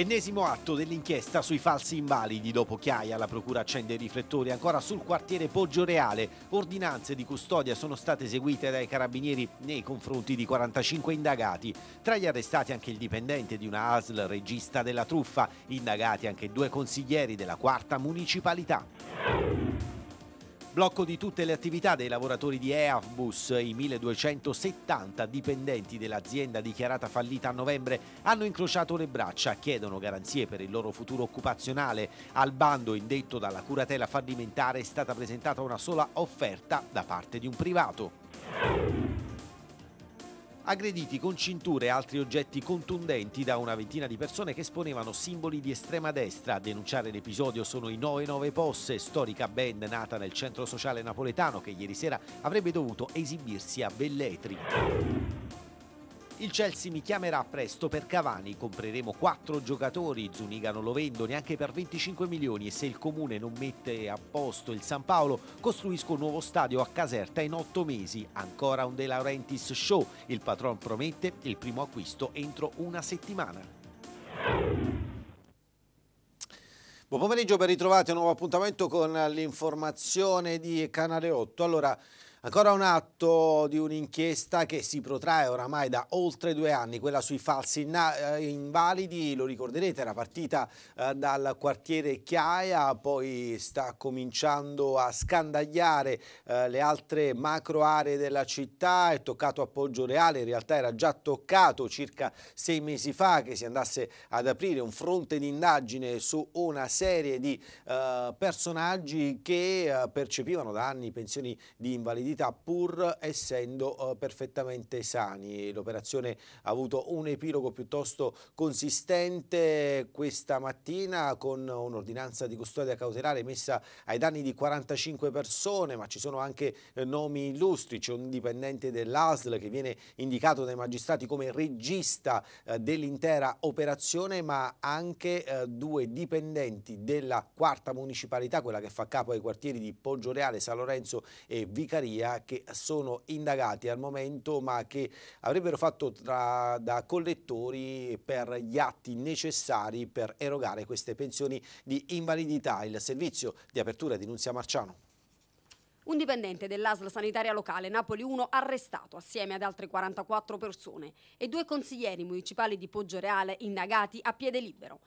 Ennesimo atto dell'inchiesta sui falsi invalidi. Dopo Chiaia la procura accende i riflettori ancora sul quartiere Poggio Reale. Ordinanze di custodia sono state eseguite dai carabinieri nei confronti di 45 indagati. Tra gli arrestati anche il dipendente di una ASL regista della truffa. Indagati anche due consiglieri della quarta municipalità. Blocco di tutte le attività dei lavoratori di EAFBUS, i 1270 dipendenti dell'azienda dichiarata fallita a novembre hanno incrociato le braccia, chiedono garanzie per il loro futuro occupazionale. Al bando indetto dalla curatela fallimentare è stata presentata una sola offerta da parte di un privato aggrediti con cinture e altri oggetti contundenti da una ventina di persone che esponevano simboli di estrema destra. A denunciare l'episodio sono i 99 Posse, storica band nata nel centro sociale napoletano che ieri sera avrebbe dovuto esibirsi a Belletri. Il Chelsea mi chiamerà presto per Cavani, compreremo quattro giocatori, Zuniga non lo vendo neanche per 25 milioni e se il comune non mette a posto il San Paolo costruisco un nuovo stadio a Caserta in otto mesi, ancora un De Laurentiis show, il patron promette il primo acquisto entro una settimana. Buon pomeriggio, ben ritrovati, un nuovo appuntamento con l'informazione di Canale 8. Allora, Ancora un atto di un'inchiesta che si protrae oramai da oltre due anni, quella sui falsi eh, invalidi, lo ricorderete, era partita eh, dal quartiere Chiaia, poi sta cominciando a scandagliare eh, le altre macro aree della città, è toccato a Poggio Reale, in realtà era già toccato circa sei mesi fa che si andasse ad aprire un fronte di indagine su una serie di personaggi che percepivano da anni pensioni di invalidità liquidità pur essendo eh, perfettamente sani. L'operazione ha avuto un epilogo piuttosto consistente questa mattina con un'ordinanza di custodia cautelare messa ai danni di 45 persone, ma ci sono anche eh, nomi illustri, c'è un dipendente dell'ASL che viene indicato dai magistrati come regista eh, dell'intera operazione, ma anche due dipendenti della quarta municipalità, quella che fa capo ai quartieri di Poggioreale, San Lorenzo e Vicaria Puglia che sono indagati al momento ma che avrebbero fatto tra, da collettori per gli atti necessari per erogare queste pensioni di invalidità. Il servizio di apertura di Nunzia Marciano. Un dipendente dell'ASL sanitaria locale Napoli 1 arrestato assieme ad altre 44 persone e due consiglieri municipali di Poggio Reale indagati a piede libero.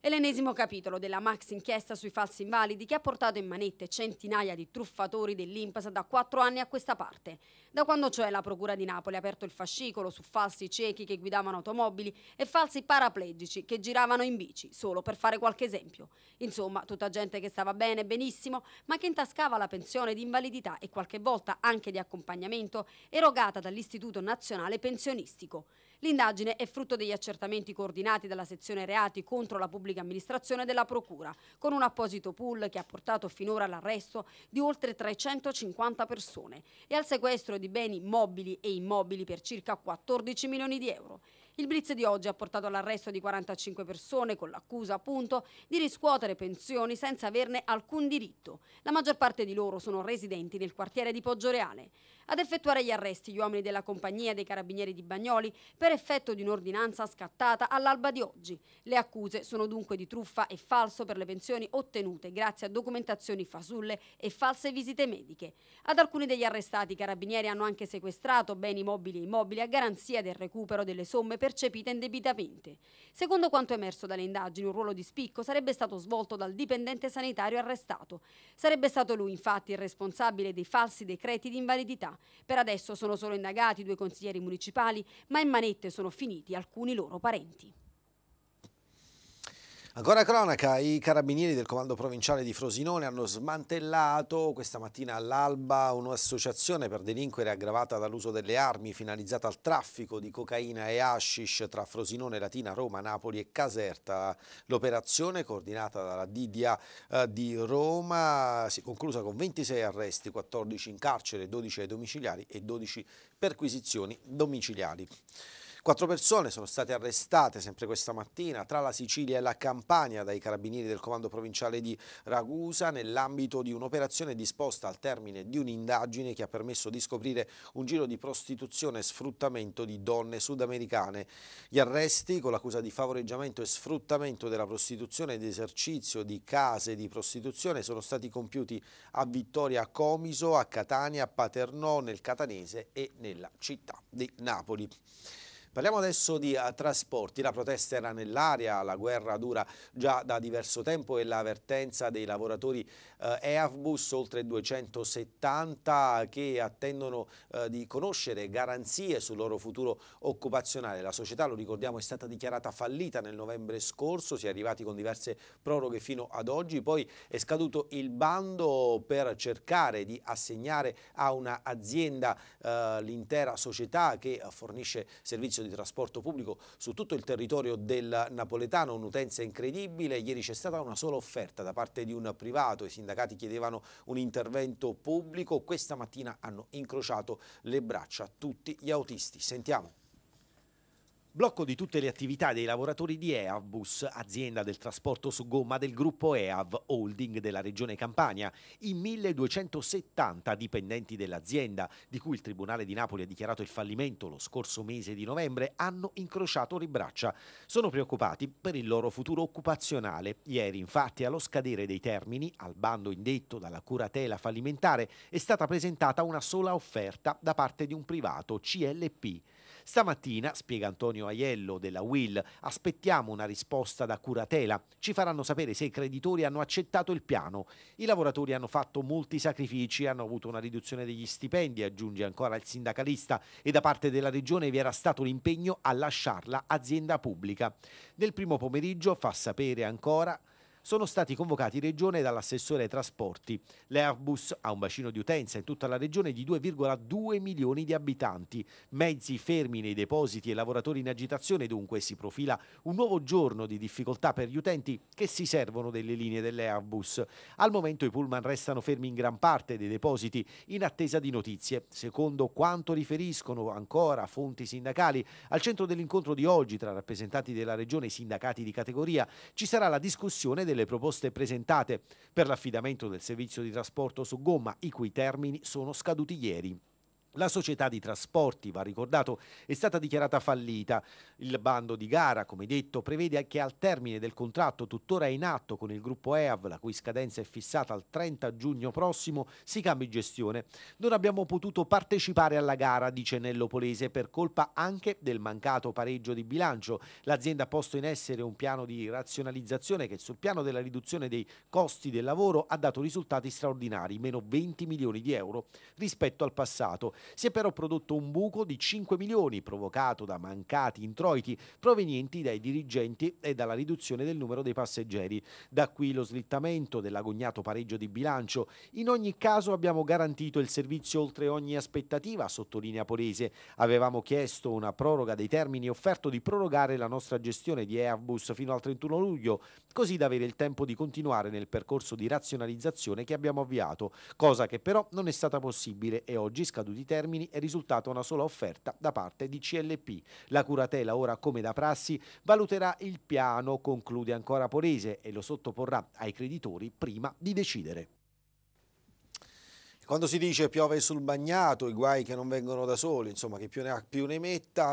È l'ennesimo capitolo della max inchiesta sui falsi invalidi che ha portato in manette centinaia di truffatori dell'Impas da quattro anni a questa parte. Da quando cioè la Procura di Napoli ha aperto il fascicolo su falsi ciechi che guidavano automobili e falsi paraplegici che giravano in bici, solo per fare qualche esempio. Insomma, tutta gente che stava bene, benissimo, ma che intascava la pensione di invalidità e qualche volta anche di accompagnamento erogata dall'Istituto Nazionale Pensionistico. L'indagine è frutto degli accertamenti coordinati dalla sezione reati contro la pubblica amministrazione della Procura, con un apposito pool che ha portato finora all'arresto di oltre 350 persone e al sequestro di beni mobili e immobili per circa 14 milioni di euro. Il blitz di oggi ha portato all'arresto di 45 persone con l'accusa appunto di riscuotere pensioni senza averne alcun diritto. La maggior parte di loro sono residenti nel quartiere di Poggioreale ad effettuare gli arresti gli uomini della compagnia dei carabinieri di Bagnoli per effetto di un'ordinanza scattata all'alba di oggi. Le accuse sono dunque di truffa e falso per le pensioni ottenute grazie a documentazioni fasulle e false visite mediche. Ad alcuni degli arrestati i carabinieri hanno anche sequestrato beni mobili e immobili a garanzia del recupero delle somme percepite indebitamente. Secondo quanto emerso dalle indagini, un ruolo di spicco sarebbe stato svolto dal dipendente sanitario arrestato. Sarebbe stato lui infatti il responsabile dei falsi decreti di invalidità. Per adesso sono solo indagati due consiglieri municipali, ma in manette sono finiti alcuni loro parenti. Ancora cronaca, i carabinieri del comando provinciale di Frosinone hanno smantellato questa mattina all'alba un'associazione per delinquere aggravata dall'uso delle armi finalizzata al traffico di cocaina e hashish tra Frosinone, Latina, Roma, Napoli e Caserta. L'operazione, coordinata dalla Didia eh, di Roma, si è conclusa con 26 arresti, 14 in carcere, 12 ai domiciliari e 12 perquisizioni domiciliari. Quattro persone sono state arrestate sempre questa mattina tra la Sicilia e la Campania dai carabinieri del comando provinciale di Ragusa nell'ambito di un'operazione disposta al termine di un'indagine che ha permesso di scoprire un giro di prostituzione e sfruttamento di donne sudamericane. Gli arresti con l'accusa di favoreggiamento e sfruttamento della prostituzione ed esercizio di case di prostituzione sono stati compiuti a Vittoria Comiso, a Catania, a Paternò, nel Catanese e nella città di Napoli. Parliamo adesso di eh, trasporti. La protesta era nell'aria, la guerra dura già da diverso tempo e l'avvertenza dei lavoratori eh, EAFBUS, oltre 270, che attendono eh, di conoscere garanzie sul loro futuro occupazionale. La società, lo ricordiamo, è stata dichiarata fallita nel novembre scorso, si è arrivati con diverse proroghe fino ad oggi, poi è scaduto il bando per cercare di assegnare a un'azienda eh, l'intera società che fornisce servizio di di trasporto pubblico su tutto il territorio del napoletano, un'utenza incredibile, ieri c'è stata una sola offerta da parte di un privato, i sindacati chiedevano un intervento pubblico, questa mattina hanno incrociato le braccia tutti gli autisti, sentiamo. Blocco di tutte le attività dei lavoratori di EAVBUS, azienda del trasporto su gomma del gruppo EAV, holding della regione Campania, i 1270 dipendenti dell'azienda, di cui il Tribunale di Napoli ha dichiarato il fallimento lo scorso mese di novembre, hanno incrociato ribraccia. Sono preoccupati per il loro futuro occupazionale. Ieri, infatti, allo scadere dei termini, al bando indetto dalla curatela fallimentare, è stata presentata una sola offerta da parte di un privato, CLP. Stamattina, spiega Antonio Aiello della Will, aspettiamo una risposta da curatela. Ci faranno sapere se i creditori hanno accettato il piano. I lavoratori hanno fatto molti sacrifici, hanno avuto una riduzione degli stipendi, aggiunge ancora il sindacalista, e da parte della regione vi era stato l'impegno a lasciarla azienda pubblica. Nel primo pomeriggio fa sapere ancora sono stati convocati in regione dall'assessore ai trasporti. L'Airbus ha un bacino di utenza in tutta la regione di 2,2 milioni di abitanti. Mezzi fermi nei depositi e lavoratori in agitazione dunque si profila un nuovo giorno di difficoltà per gli utenti che si servono delle linee dell'Airbus. Al momento i pullman restano fermi in gran parte dei depositi in attesa di notizie. Secondo quanto riferiscono ancora fonti sindacali, al centro dell'incontro di oggi tra rappresentanti della regione e sindacati di categoria ci sarà la discussione del le proposte presentate per l'affidamento del servizio di trasporto su gomma, i cui termini sono scaduti ieri. La società di trasporti, va ricordato, è stata dichiarata fallita. Il bando di gara, come detto, prevede che al termine del contratto tuttora in atto con il gruppo EAV, la cui scadenza è fissata al 30 giugno prossimo, si cambi gestione. Non abbiamo potuto partecipare alla gara, dice Nello Polese, per colpa anche del mancato pareggio di bilancio. L'azienda ha posto in essere un piano di razionalizzazione che sul piano della riduzione dei costi del lavoro ha dato risultati straordinari, meno 20 milioni di euro rispetto al passato si è però prodotto un buco di 5 milioni provocato da mancati introiti provenienti dai dirigenti e dalla riduzione del numero dei passeggeri. Da qui lo slittamento dell'agognato pareggio di bilancio. In ogni caso abbiamo garantito il servizio oltre ogni aspettativa, sottolinea Polese. Avevamo chiesto una proroga dei termini e offerto di prorogare la nostra gestione di Airbus fino al 31 luglio, così da avere il tempo di continuare nel percorso di razionalizzazione che abbiamo avviato, cosa che però non è stata possibile e oggi, scaduti termini è risultata una sola offerta da parte di CLP. La curatela ora, come da prassi, valuterà il piano, conclude ancora Polese, e lo sottoporrà ai creditori prima di decidere. Quando si dice piove sul bagnato, i guai che non vengono da soli, insomma che più ne ha più ne metta,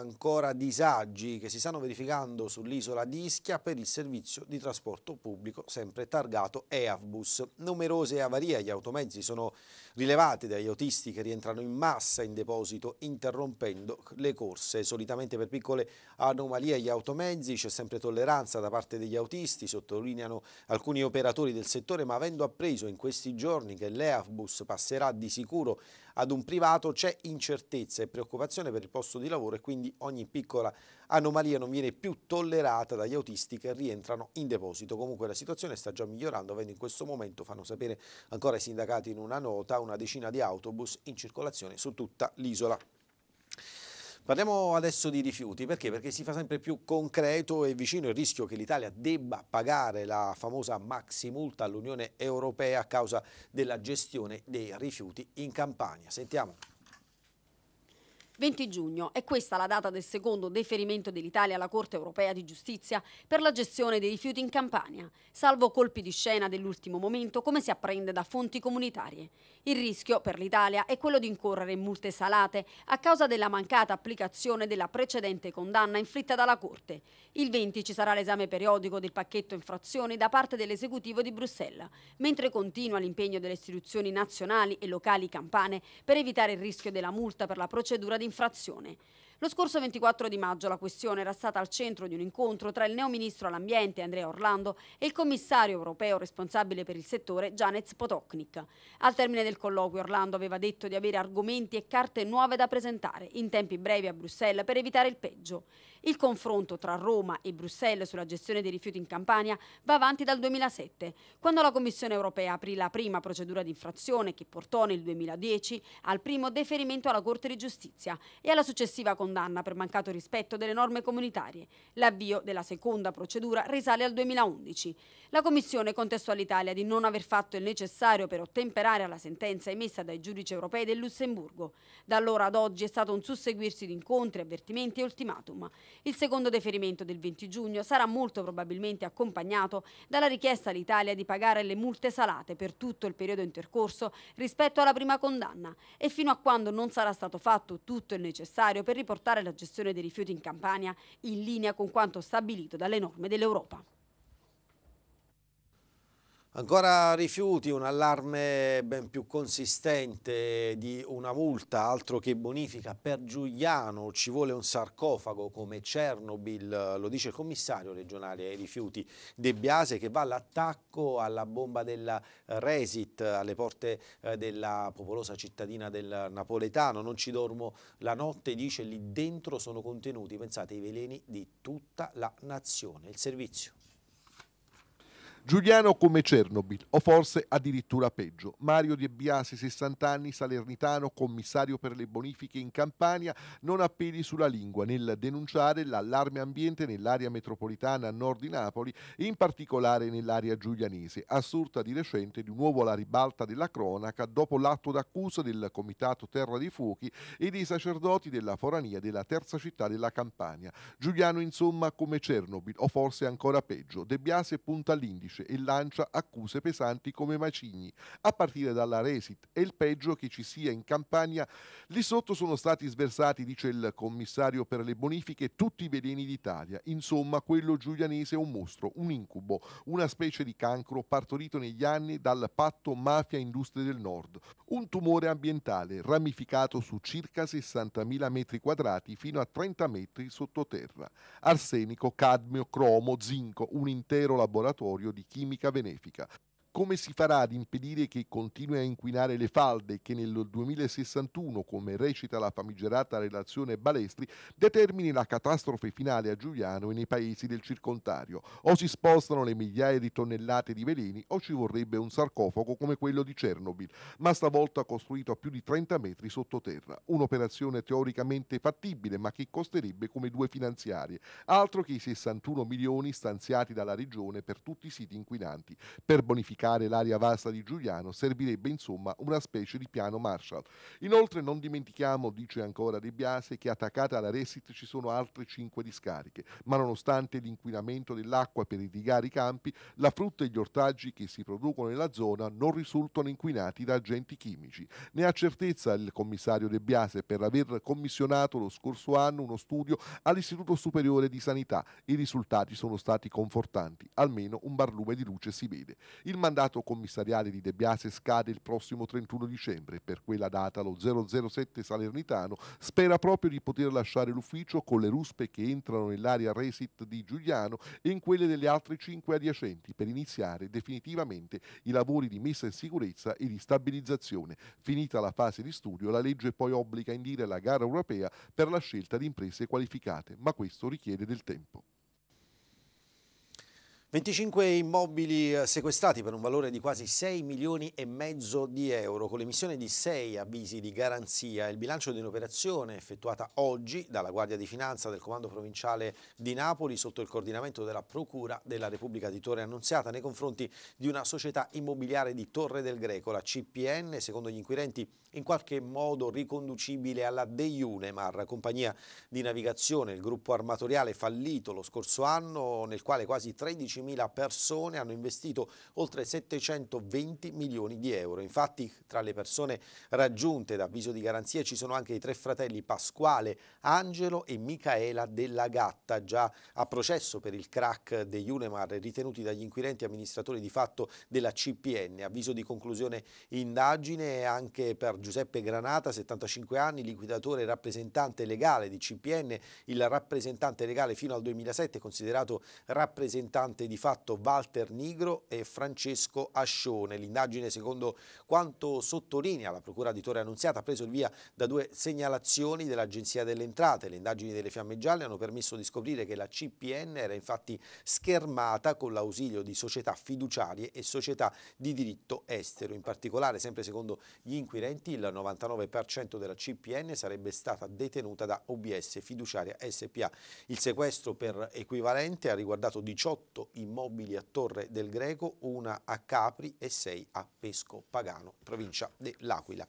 ancora disagi che si stanno verificando sull'isola di Ischia per il servizio di trasporto pubblico sempre targato EAFBUS. Numerose avarie agli automezzi sono rilevate dagli autisti che rientrano in massa in deposito interrompendo le corse. Solitamente per piccole anomalie agli automezzi c'è sempre tolleranza da parte degli autisti, sottolineano alcuni operatori del settore, ma avendo appreso in questi giorni che l'EAFBUS passerà di sicuro ad un privato c'è incertezza e preoccupazione per il posto di lavoro e quindi ogni piccola anomalia non viene più tollerata dagli autisti che rientrano in deposito. Comunque la situazione sta già migliorando, avendo in questo momento, fanno sapere ancora i sindacati in una nota, una decina di autobus in circolazione su tutta l'isola. Parliamo adesso di rifiuti, perché? Perché si fa sempre più concreto e vicino il rischio che l'Italia debba pagare la famosa maxi multa all'Unione Europea a causa della gestione dei rifiuti in Campania. Sentiamo. 20 giugno è questa la data del secondo deferimento dell'Italia alla Corte europea di giustizia per la gestione dei rifiuti in Campania, salvo colpi di scena dell'ultimo momento come si apprende da fonti comunitarie. Il rischio per l'Italia è quello di incorrere in multe salate a causa della mancata applicazione della precedente condanna inflitta dalla Corte. Il 20 ci sarà l'esame periodico del pacchetto infrazioni da parte dell'esecutivo di Bruxelles, mentre continua l'impegno delle istituzioni nazionali e locali campane per evitare il rischio della multa per la procedura di l'infrazione. Lo scorso 24 di maggio la questione era stata al centro di un incontro tra il neoministro all'ambiente Andrea Orlando e il commissario europeo responsabile per il settore Janez Potoknik. Al termine del colloquio Orlando aveva detto di avere argomenti e carte nuove da presentare in tempi brevi a Bruxelles per evitare il peggio. Il confronto tra Roma e Bruxelles sulla gestione dei rifiuti in Campania va avanti dal 2007, quando la Commissione europea aprì la prima procedura di infrazione che portò nel 2010 al primo deferimento alla Corte di Giustizia e alla successiva condanna per mancato rispetto delle norme comunitarie. L'avvio della seconda procedura risale al 2011. La Commissione contestò all'Italia di non aver fatto il necessario per ottemperare alla sentenza emessa dai giudici europei del Lussemburgo. Da allora ad oggi è stato un susseguirsi di incontri, avvertimenti e ultimatum. Il secondo deferimento del 20 giugno sarà molto probabilmente accompagnato dalla richiesta all'Italia di pagare le multe salate per tutto il periodo intercorso rispetto alla prima condanna e fino a quando non sarà stato fatto tutto il necessario per riportare la gestione dei rifiuti in Campania in linea con quanto stabilito dalle norme dell'Europa. Ancora rifiuti, un allarme ben più consistente di una multa, altro che bonifica per Giuliano, ci vuole un sarcofago come Chernobyl, lo dice il commissario regionale ai rifiuti De Biase che va all'attacco alla bomba della Resit alle porte eh, della popolosa cittadina del Napoletano, non ci dormo la notte, dice lì dentro sono contenuti, pensate, i veleni di tutta la nazione, il servizio. Giuliano come Chernobyl, o forse addirittura peggio. Mario De Biasi, 60 anni, salernitano, commissario per le bonifiche in Campania, non ha peli sulla lingua nel denunciare l'allarme ambiente nell'area metropolitana a nord di Napoli, in particolare nell'area giulianese, assurda di recente di nuovo alla ribalta della cronaca dopo l'atto d'accusa del Comitato Terra dei Fuochi e dei sacerdoti della forania della terza città della Campania. Giuliano, insomma, come Chernobyl, o forse ancora peggio. De Biasi punta all'indice riconosce e lancia accuse pesanti come macigni, a partire dalla Resit. È il peggio che ci sia in Campania. Lì sotto sono stati sversati, dice il commissario per le bonifiche, tutti i veleni d'Italia. Insomma, quello giulianese è un mostro, un incubo, una specie di cancro partorito negli anni dal patto mafia-industria del Nord. Un tumore ambientale ramificato su circa 60.000 metri quadrati fino a 30 metri sottoterra. Arsenico, cadmio, cromo, zinco, un intero laboratorio di di chimica benefica. Come si farà ad impedire che continui a inquinare le falde che nel 2061, come recita la famigerata relazione Balestri, determini la catastrofe finale a Giuliano e nei paesi del circondario? O si spostano le migliaia di tonnellate di veleni o ci vorrebbe un sarcofago come quello di Chernobyl, ma stavolta costruito a più di 30 metri sottoterra. Un'operazione teoricamente fattibile ma che costerebbe come due finanziarie, altro che i 61 milioni stanziati dalla regione per tutti i siti inquinanti, per bonificare attaccare l'area vasta di Giuliano servirebbe insomma una specie di piano Marshall. Inoltre non dimentichiamo, dice ancora De Biase, che attaccata alla Resit ci sono altre cinque discariche, ma nonostante l'inquinamento dell'acqua per irrigare i campi, la frutta e gli ortaggi che si producono nella zona non risultano inquinati da agenti chimici. Ne ha certezza il commissario De Biase per aver commissionato lo scorso anno uno studio all'Istituto Superiore di Sanità. I risultati sono stati confortanti, almeno un barlume di luce si vede. Il mandato mandato commissariale di De Biase scade il prossimo 31 dicembre per quella data lo 007 salernitano spera proprio di poter lasciare l'ufficio con le ruspe che entrano nell'area resit di Giuliano e in quelle delle altre cinque adiacenti per iniziare definitivamente i lavori di messa in sicurezza e di stabilizzazione. Finita la fase di studio, la legge poi obbliga a indire la gara europea per la scelta di imprese qualificate, ma questo richiede del tempo. 25 immobili eh, sequestrati per un valore di quasi 6 milioni e mezzo di euro, con l'emissione di 6 avvisi di garanzia. Il bilancio di un'operazione effettuata oggi dalla Guardia di Finanza del Comando Provinciale di Napoli sotto il coordinamento della Procura della Repubblica di Torre Annunziata nei confronti di una società immobiliare di Torre del Greco, la CPN, secondo gli inquirenti in qualche modo riconducibile alla De Deiunemar, compagnia di navigazione, il gruppo armatoriale fallito lo scorso anno nel quale quasi 13.000 persone hanno investito oltre 720 milioni di euro. Infatti tra le persone raggiunte da avviso di garanzia ci sono anche i tre fratelli Pasquale, Angelo e Micaela della Gatta, già a processo per il crack De Deiunemar ritenuti dagli inquirenti amministratori di fatto della CPN. Avviso di conclusione indagine anche per Giuseppe Granata, 75 anni, liquidatore e rappresentante legale di CPN, il rappresentante legale fino al 2007 considerato rappresentante di fatto Walter Nigro e Francesco Ascione. L'indagine secondo quanto sottolinea la procura di Torre Annunziata ha preso il via da due segnalazioni dell'Agenzia delle Entrate. Le indagini delle fiamme gialle hanno permesso di scoprire che la CPN era infatti schermata con l'ausilio di società fiduciarie e società di diritto estero. In particolare, sempre secondo gli inquirenti, il 99% della CPN sarebbe stata detenuta da OBS Fiduciaria SPA. Il sequestro per equivalente ha riguardato 18 immobili a Torre del Greco, una a Capri e 6 a Pesco Pagano, provincia dell'Aquila.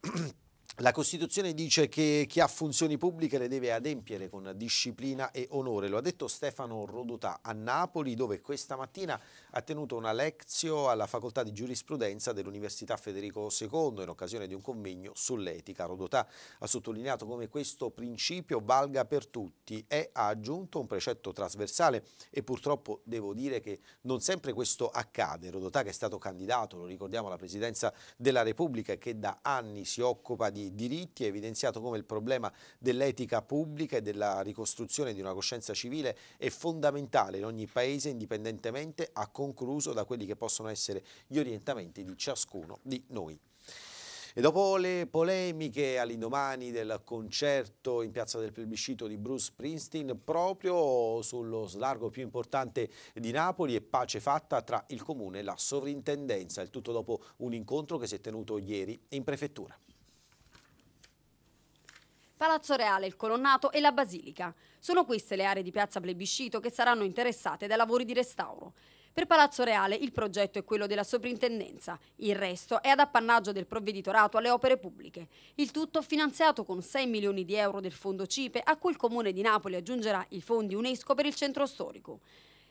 La Costituzione dice che chi ha funzioni pubbliche le deve adempiere con disciplina e onore. Lo ha detto Stefano Rodotà a Napoli, dove questa mattina ha tenuto una lezione alla Facoltà di Giurisprudenza dell'Università Federico II in occasione di un convegno sull'etica. Rodotà ha sottolineato come questo principio valga per tutti e ha aggiunto un precetto trasversale e purtroppo devo dire che non sempre questo accade. Rodotà che è stato candidato, lo ricordiamo, alla Presidenza della Repubblica e che da anni si occupa di diritti, ha evidenziato come il problema dell'etica pubblica e della ricostruzione di una coscienza civile è fondamentale in ogni paese indipendentemente, ha concluso, da quelli che possono essere gli orientamenti di ciascuno di noi. E dopo le polemiche all'indomani del concerto in piazza del plebiscito di Bruce Princeton, proprio sullo slargo più importante di Napoli e pace fatta tra il comune e la sovrintendenza, il tutto dopo un incontro che si è tenuto ieri in prefettura. Palazzo Reale, il Colonnato e la Basilica. Sono queste le aree di Piazza Plebiscito che saranno interessate dai lavori di restauro. Per Palazzo Reale il progetto è quello della soprintendenza, il resto è ad appannaggio del provveditorato alle opere pubbliche. Il tutto finanziato con 6 milioni di euro del fondo CIPE a cui il Comune di Napoli aggiungerà i fondi UNESCO per il centro storico.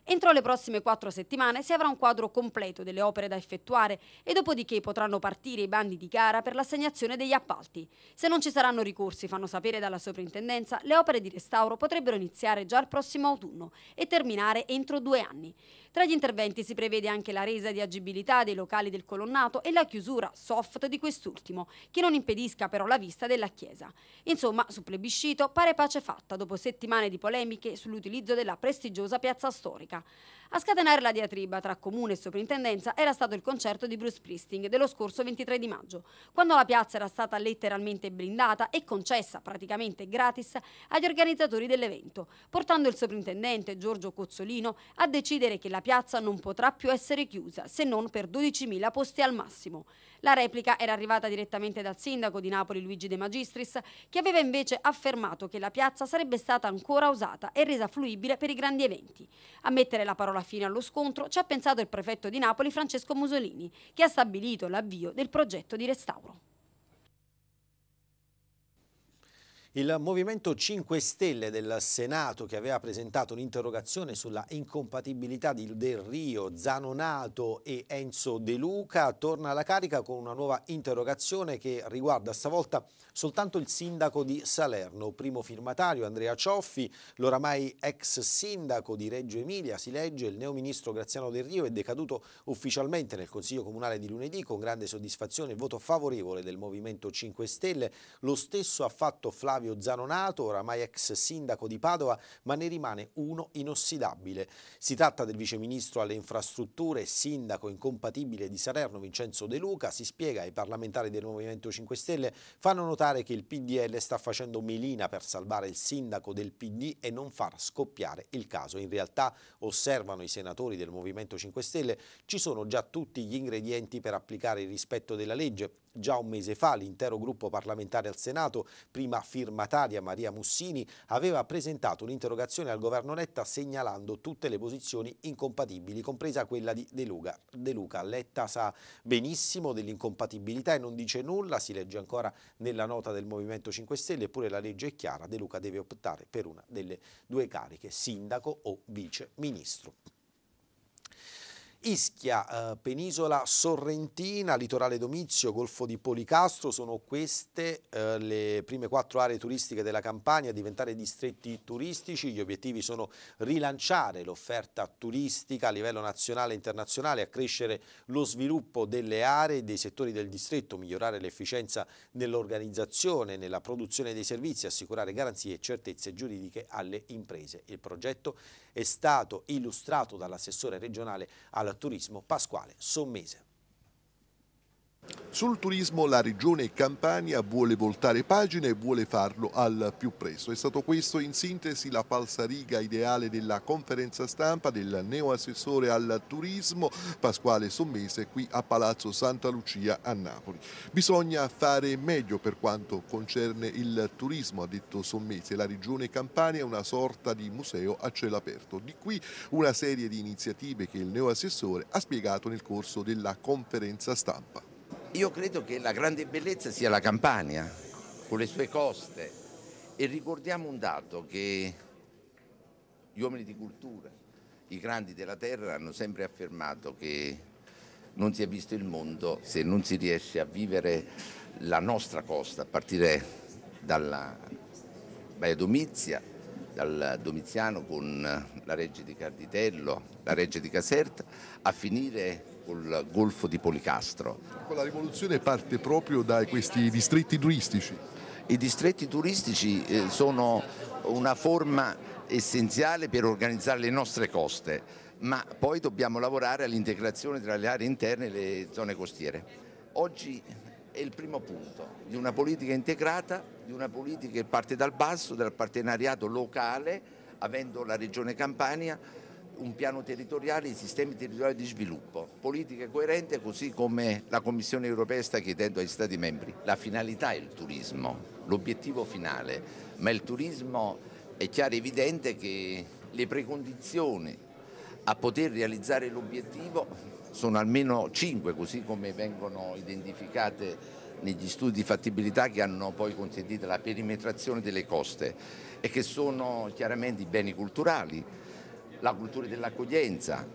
Entro le prossime quattro settimane si avrà un quadro completo delle opere da effettuare e dopodiché potranno partire i bandi di gara per l'assegnazione degli appalti. Se non ci saranno ricorsi, fanno sapere dalla sovrintendenza, le opere di restauro potrebbero iniziare già il prossimo autunno e terminare entro due anni. Tra gli interventi si prevede anche la resa di agibilità dei locali del colonnato e la chiusura soft di quest'ultimo, che non impedisca però la vista della chiesa. Insomma, su plebiscito pare pace fatta dopo settimane di polemiche sull'utilizzo della prestigiosa piazza storica. A scatenare la diatriba tra comune e soprintendenza era stato il concerto di Bruce Priesting dello scorso 23 di maggio, quando la piazza era stata letteralmente blindata e concessa praticamente gratis agli organizzatori dell'evento, portando il soprintendente Giorgio Cozzolino a decidere che la piazza piazza non potrà più essere chiusa se non per 12.000 posti al massimo. La replica era arrivata direttamente dal sindaco di Napoli Luigi De Magistris che aveva invece affermato che la piazza sarebbe stata ancora usata e resa fluibile per i grandi eventi. A mettere la parola fine allo scontro ci ha pensato il prefetto di Napoli Francesco Musolini che ha stabilito l'avvio del progetto di restauro. Il Movimento 5 Stelle del Senato che aveva presentato un'interrogazione sulla incompatibilità di Del Rio, Zanonato e Enzo De Luca torna alla carica con una nuova interrogazione che riguarda stavolta soltanto il sindaco di Salerno, primo firmatario Andrea Cioffi, l'oramai ex sindaco di Reggio Emilia, si legge il neo ministro Graziano Del Rio è decaduto ufficialmente nel Consiglio Comunale di lunedì con grande soddisfazione e voto favorevole del Movimento 5 Stelle, lo stesso ha fatto Flavio Mario Zanonato, oramai ex sindaco di Padova, ma ne rimane uno inossidabile. Si tratta del viceministro alle infrastrutture e sindaco incompatibile di Salerno Vincenzo De Luca, si spiega ai parlamentari del Movimento 5 Stelle, fanno notare che il PDL sta facendo melina per salvare il sindaco del PD e non far scoppiare il caso. In realtà, osservano i senatori del Movimento 5 Stelle, ci sono già tutti gli ingredienti per applicare il rispetto della legge, Già un mese fa l'intero gruppo parlamentare al Senato, prima firmataria Maria Mussini, aveva presentato un'interrogazione al governo Letta segnalando tutte le posizioni incompatibili, compresa quella di De Luca. De Luca Letta sa benissimo dell'incompatibilità e non dice nulla, si legge ancora nella nota del Movimento 5 Stelle, eppure la legge è chiara, De Luca deve optare per una delle due cariche, sindaco o vice ministro. Ischia, eh, Penisola Sorrentina, Litorale Domizio, Golfo di Policastro, sono queste eh, le prime quattro aree turistiche della Campania a diventare distretti turistici. Gli obiettivi sono rilanciare l'offerta turistica a livello nazionale e internazionale, accrescere lo sviluppo delle aree e dei settori del distretto, migliorare l'efficienza nell'organizzazione, nella produzione dei servizi, assicurare garanzie e certezze giuridiche alle imprese. Il progetto è stato illustrato dall'assessore regionale al al turismo pasquale sommese. Sul turismo la regione Campania vuole voltare pagina e vuole farlo al più presto. È stato questo in sintesi la falsariga ideale della conferenza stampa del neoassessore al turismo Pasquale Sommese qui a Palazzo Santa Lucia a Napoli. Bisogna fare meglio per quanto concerne il turismo, ha detto Sommese. La regione Campania è una sorta di museo a cielo aperto. Di qui una serie di iniziative che il neoassessore ha spiegato nel corso della conferenza stampa. Io credo che la grande bellezza sia la Campania, con le sue coste. E ricordiamo un dato che gli uomini di cultura, i grandi della terra hanno sempre affermato che non si è visto il mondo se non si riesce a vivere la nostra costa, a partire dalla Baia Domizia, dal Domiziano con la Reggia di Carditello, la Reggia di Caserta, a finire col Golfo di Policastro. La rivoluzione parte proprio da questi distretti turistici. I distretti turistici eh, sono una forma essenziale per organizzare le nostre coste, ma poi dobbiamo lavorare all'integrazione tra le aree interne e le zone costiere. Oggi è il primo punto di una politica integrata, di una politica che parte dal basso, dal partenariato locale, avendo la regione Campania un piano territoriale, e sistemi territoriali di sviluppo, politica coerente così come la Commissione europea sta chiedendo agli Stati membri. La finalità è il turismo, l'obiettivo finale, ma il turismo è chiaro e evidente che le precondizioni a poter realizzare l'obiettivo sono almeno cinque, così come vengono identificate negli studi di fattibilità che hanno poi consentito la perimetrazione delle coste e che sono chiaramente i beni culturali, la cultura dell'accoglienza,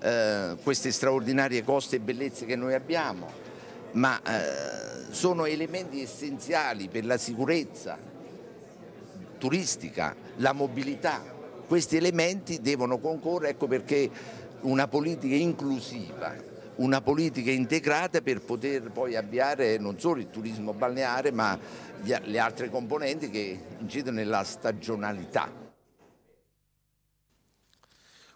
eh, queste straordinarie coste e bellezze che noi abbiamo, ma eh, sono elementi essenziali per la sicurezza turistica, la mobilità. Questi elementi devono concorrere, ecco perché una politica inclusiva, una politica integrata per poter poi avviare non solo il turismo balneare ma le altre componenti che incidono nella stagionalità.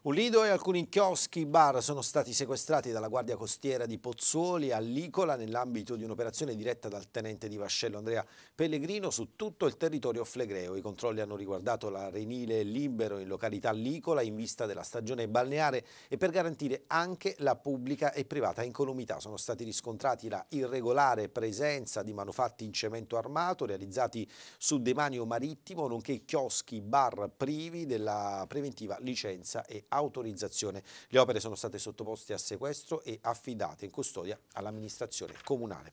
Un lido e alcuni chioschi bar sono stati sequestrati dalla Guardia Costiera di Pozzuoli a Licola nell'ambito di un'operazione diretta dal tenente di Vascello Andrea Pellegrino su tutto il territorio flegreo. I controlli hanno riguardato la Renile Libero in località Licola in vista della stagione balneare e per garantire anche la pubblica e privata incolumità. Sono stati riscontrati la irregolare presenza di manufatti in cemento armato realizzati su demanio marittimo, nonché chioschi bar privi della preventiva licenza e autorizzazione. Le opere sono state sottoposte a sequestro e affidate in custodia all'amministrazione comunale.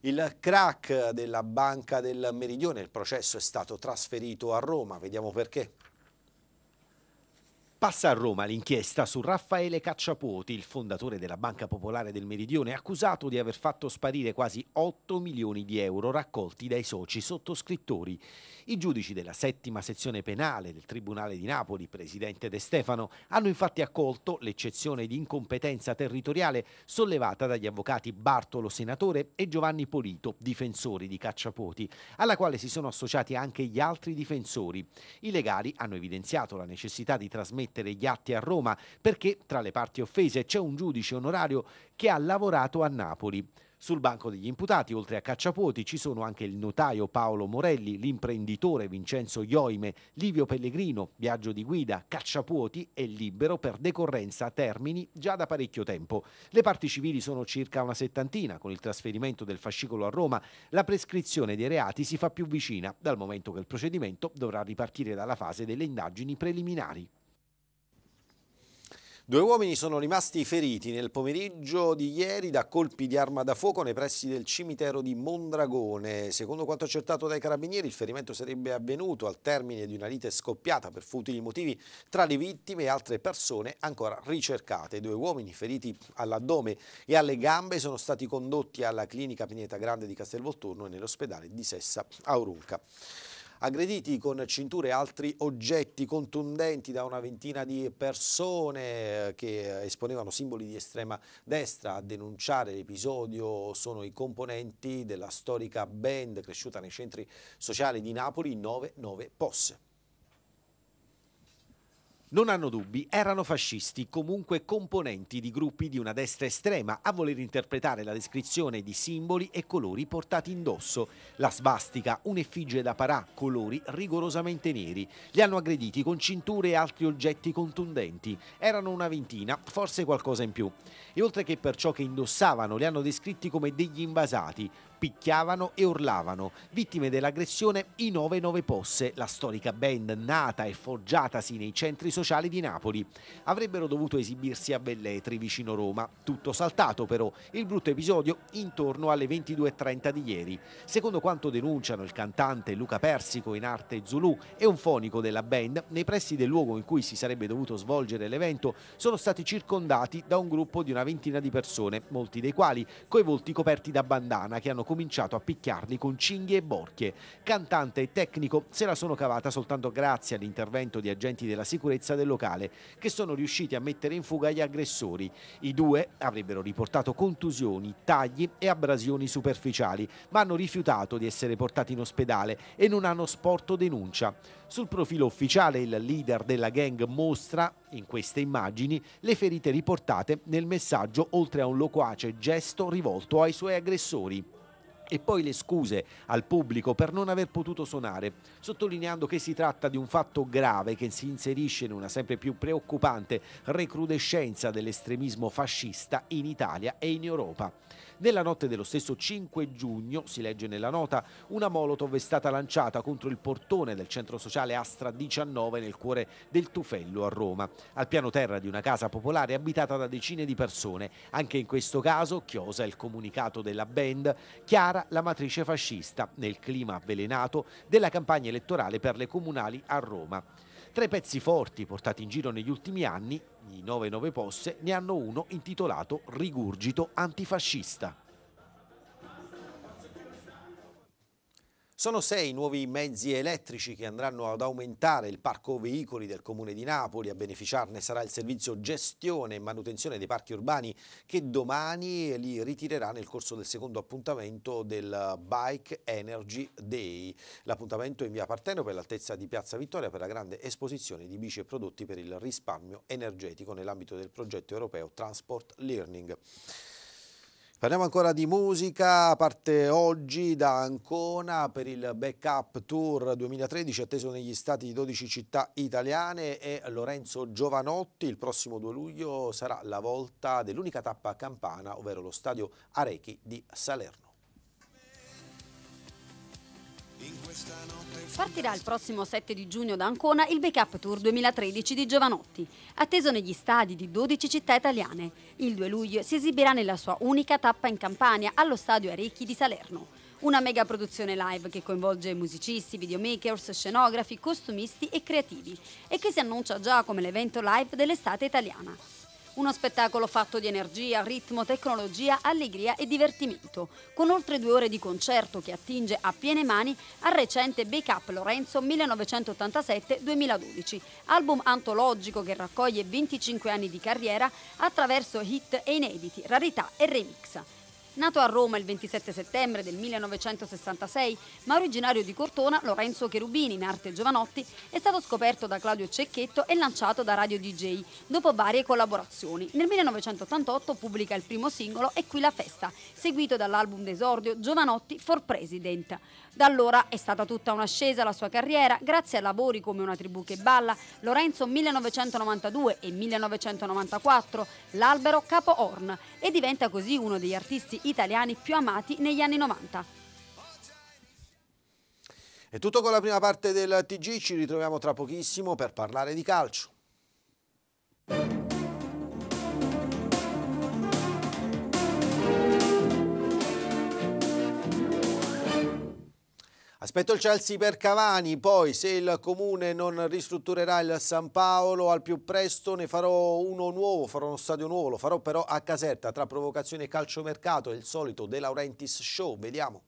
Il crack della Banca del Meridione, il processo è stato trasferito a Roma, vediamo perché. Passa a Roma l'inchiesta su Raffaele Cacciapuoti, il fondatore della Banca Popolare del Meridione, accusato di aver fatto sparire quasi 8 milioni di euro raccolti dai soci sottoscrittori. I giudici della settima sezione penale del Tribunale di Napoli, presidente De Stefano, hanno infatti accolto l'eccezione di incompetenza territoriale sollevata dagli avvocati Bartolo Senatore e Giovanni Polito, difensori di Cacciapuoti, alla quale si sono associati anche gli altri difensori. I legali hanno evidenziato la necessità di trasmettere battere gli atti a Roma perché tra le parti offese c'è un giudice onorario che ha lavorato a Napoli. Sul banco degli imputati, oltre a Cacciapuoti, ci sono anche il notaio Paolo Morelli, l'imprenditore Vincenzo Ioime, Livio Pellegrino, Viaggio di Guida, Cacciapuoti e Libero per decorrenza a termini già da parecchio tempo. Le parti civili sono circa una settantina, con il trasferimento del fascicolo a Roma la prescrizione dei reati si fa più vicina, dal momento che il procedimento dovrà ripartire dalla fase delle indagini preliminari. Due uomini sono rimasti feriti nel pomeriggio di ieri da colpi di arma da fuoco nei pressi del cimitero di Mondragone. Secondo quanto accertato dai carabinieri, il ferimento sarebbe avvenuto al termine di una lite scoppiata per futili motivi tra le vittime e altre persone ancora ricercate. Due uomini feriti all'addome e alle gambe sono stati condotti alla clinica Pineta Grande di Castelvolturno e nell'ospedale di Sessa Aurunca aggrediti con cinture e altri oggetti contundenti da una ventina di persone eh, che esponevano simboli di estrema destra. A denunciare l'episodio sono i componenti della storica band cresciuta nei centri sociali di Napoli 99 Posse. Non hanno dubbi, erano fascisti, comunque componenti di gruppi di una destra estrema a voler interpretare la descrizione di simboli e colori portati indosso. La svastica, un'effigie da parà, colori rigorosamente neri. Li hanno aggrediti con cinture e altri oggetti contundenti. Erano una ventina, forse qualcosa in più. E oltre che per ciò che indossavano, li hanno descritti come degli invasati, picchiavano e urlavano. Vittime dell'aggressione i 9-9 Posse, la storica band nata e forgiatasi nei centri sociali sociale di Napoli. Avrebbero dovuto esibirsi a Velletri, vicino Roma. Tutto saltato però, il brutto episodio intorno alle 22.30 di ieri. Secondo quanto denunciano il cantante Luca Persico in arte Zulu e un fonico della band, nei pressi del luogo in cui si sarebbe dovuto svolgere l'evento sono stati circondati da un gruppo di una ventina di persone, molti dei quali coi volti coperti da bandana che hanno cominciato a picchiarli con cinghie e borchie. Cantante e tecnico se la sono cavata soltanto grazie all'intervento di agenti della sicurezza sicurezza del locale, che sono riusciti a mettere in fuga gli aggressori. I due avrebbero riportato contusioni, tagli e abrasioni superficiali, ma hanno rifiutato di essere portati in ospedale e non hanno sporto denuncia. Sul profilo ufficiale il leader della gang mostra, in queste immagini, le ferite riportate nel messaggio oltre a un loquace gesto rivolto ai suoi aggressori e poi le scuse al pubblico per non aver potuto suonare, sottolineando che si tratta di un fatto grave che si inserisce in una sempre più preoccupante recrudescenza dell'estremismo fascista in Italia e in Europa. Nella notte dello stesso 5 giugno, si legge nella nota, una Molotov è stata lanciata contro il portone del centro sociale Astra 19 nel cuore del Tufello a Roma, al piano terra di una casa popolare abitata da decine di persone. Anche in questo caso, chiosa il comunicato della band, chiara la matrice fascista nel clima avvelenato della campagna elettorale per le comunali a Roma. Tre pezzi forti portati in giro negli ultimi anni, i 9-9 posse, ne hanno uno intitolato Rigurgito antifascista. Sono sei i nuovi mezzi elettrici che andranno ad aumentare il parco veicoli del Comune di Napoli. A beneficiarne sarà il servizio gestione e manutenzione dei parchi urbani che domani li ritirerà nel corso del secondo appuntamento del Bike Energy Day. L'appuntamento è in via Partenope all'altezza di Piazza Vittoria per la grande esposizione di bici e prodotti per il risparmio energetico nell'ambito del progetto europeo Transport Learning. Parliamo ancora di musica, parte oggi da Ancona per il Backup Tour 2013 atteso negli stati di 12 città italiane e Lorenzo Giovanotti il prossimo 2 luglio sarà la volta dell'unica tappa campana ovvero lo stadio Arechi di Salerno. Partirà il prossimo 7 di giugno da Ancona il Backup Tour 2013 di Giovanotti, atteso negli stadi di 12 città italiane. Il 2 luglio si esibirà nella sua unica tappa in Campania allo stadio Arecchi di Salerno. Una mega produzione live che coinvolge musicisti, videomakers, scenografi, costumisti e creativi e che si annuncia già come l'evento live dell'estate italiana. Uno spettacolo fatto di energia, ritmo, tecnologia, allegria e divertimento, con oltre due ore di concerto che attinge a piene mani al recente Bake Up Lorenzo 1987-2012, album antologico che raccoglie 25 anni di carriera attraverso hit e inediti, rarità e remix. Nato a Roma il 27 settembre del 1966, ma originario di Cortona, Lorenzo Cherubini, in arte Giovanotti, è stato scoperto da Claudio Cecchetto e lanciato da Radio DJ, dopo varie collaborazioni. Nel 1988 pubblica il primo singolo E qui la festa, seguito dall'album d'esordio Giovanotti for President. Da allora è stata tutta un'ascesa la sua carriera, grazie a lavori come Una tribù che balla, Lorenzo 1992 e 1994, L'albero Capo Horn, e diventa così uno degli artisti italiani più amati negli anni 90. È tutto con la prima parte del TG, ci ritroviamo tra pochissimo per parlare di calcio. Aspetto il Chelsea per Cavani, poi se il Comune non ristrutturerà il San Paolo al più presto ne farò uno nuovo, farò uno stadio nuovo, lo farò però a Caserta tra provocazione e calciomercato, e il solito De Laurentiis Show, vediamo.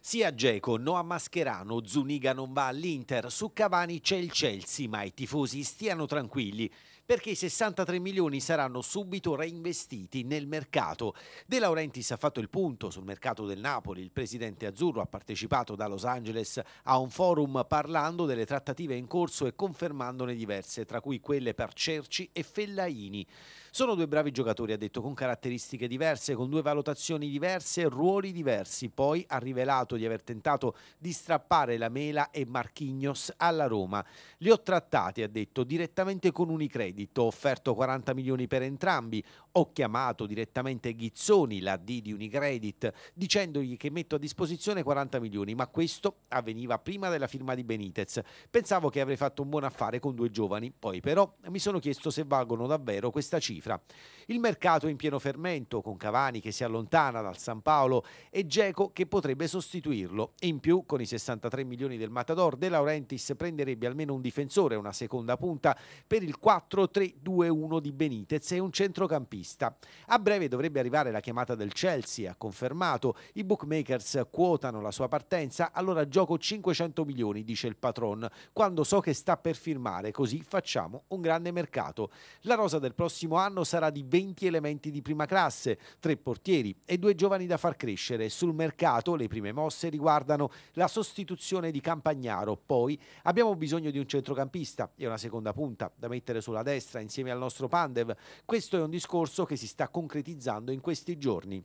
Sia Geco, no a Mascherano, Zuniga non va all'Inter, su Cavani c'è il Chelsea, ma i tifosi stiano tranquilli perché i 63 milioni saranno subito reinvestiti nel mercato. De Laurentiis ha fatto il punto sul mercato del Napoli. Il presidente azzurro ha partecipato da Los Angeles a un forum parlando delle trattative in corso e confermandone diverse, tra cui quelle per Cerci e Fellaini. Sono due bravi giocatori, ha detto, con caratteristiche diverse, con due valutazioni diverse, ruoli diversi. Poi ha rivelato di aver tentato di strappare la Mela e Marchignos alla Roma. Li ho trattati, ha detto, direttamente con Unicredit. Ho offerto 40 milioni per entrambi. Ho chiamato direttamente Ghizzoni, la D di Unicredit, dicendogli che metto a disposizione 40 milioni, ma questo avveniva prima della firma di Benitez. Pensavo che avrei fatto un buon affare con due giovani, poi però mi sono chiesto se valgono davvero questa cifra. Il mercato è in pieno fermento, con Cavani che si allontana dal San Paolo e Geco che potrebbe sostituirlo. In più, con i 63 milioni del Matador, De Laurentiis prenderebbe almeno un difensore, una seconda punta, per il 4-3-2-1 di Benitez e un centrocampista vista. A breve dovrebbe arrivare la chiamata del Chelsea, ha confermato. I bookmakers quotano la sua partenza, allora gioco 500 milioni, dice il patron. Quando so che sta per firmare, così facciamo un grande mercato. La rosa del prossimo anno sarà di 20 elementi di prima classe, tre portieri e due giovani da far crescere. Sul mercato le prime mosse riguardano la sostituzione di Campagnaro, poi abbiamo bisogno di un centrocampista e una seconda punta da mettere sulla destra insieme al nostro Pandev. Questo è un discorso che si sta concretizzando in questi giorni.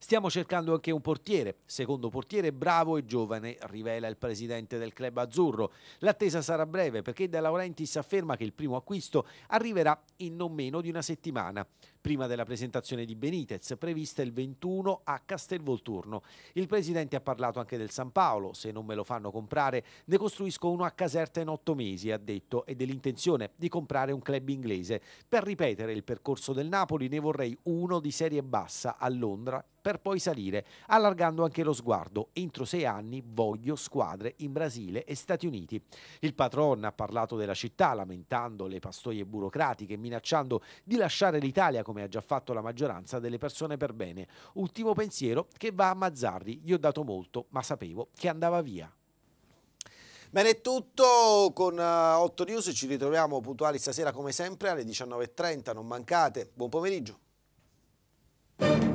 Stiamo cercando anche un portiere, secondo portiere bravo e giovane, rivela il presidente del club azzurro. L'attesa sarà breve perché De Laurentiis afferma che il primo acquisto arriverà in non meno di una settimana, prima della presentazione di Benitez, prevista il 21 a Castelvolturno. Il presidente ha parlato anche del San Paolo, se non me lo fanno comprare ne costruisco uno a Caserta in otto mesi, ha detto, e dell'intenzione di comprare un club inglese. Per ripetere il percorso del Napoli ne vorrei uno di serie bassa a Londra per poi salire, allargando anche lo sguardo. Entro sei anni voglio squadre in Brasile e Stati Uniti. Il patron ha parlato della città, lamentando le pastoie burocratiche, minacciando di lasciare l'Italia come ha già fatto la maggioranza delle persone per bene. Ultimo pensiero che va a Mazzarri, gli ho dato molto, ma sapevo che andava via. Bene, è tutto con 8 eh, News, ci ritroviamo puntuali stasera come sempre alle 19.30, non mancate, buon pomeriggio.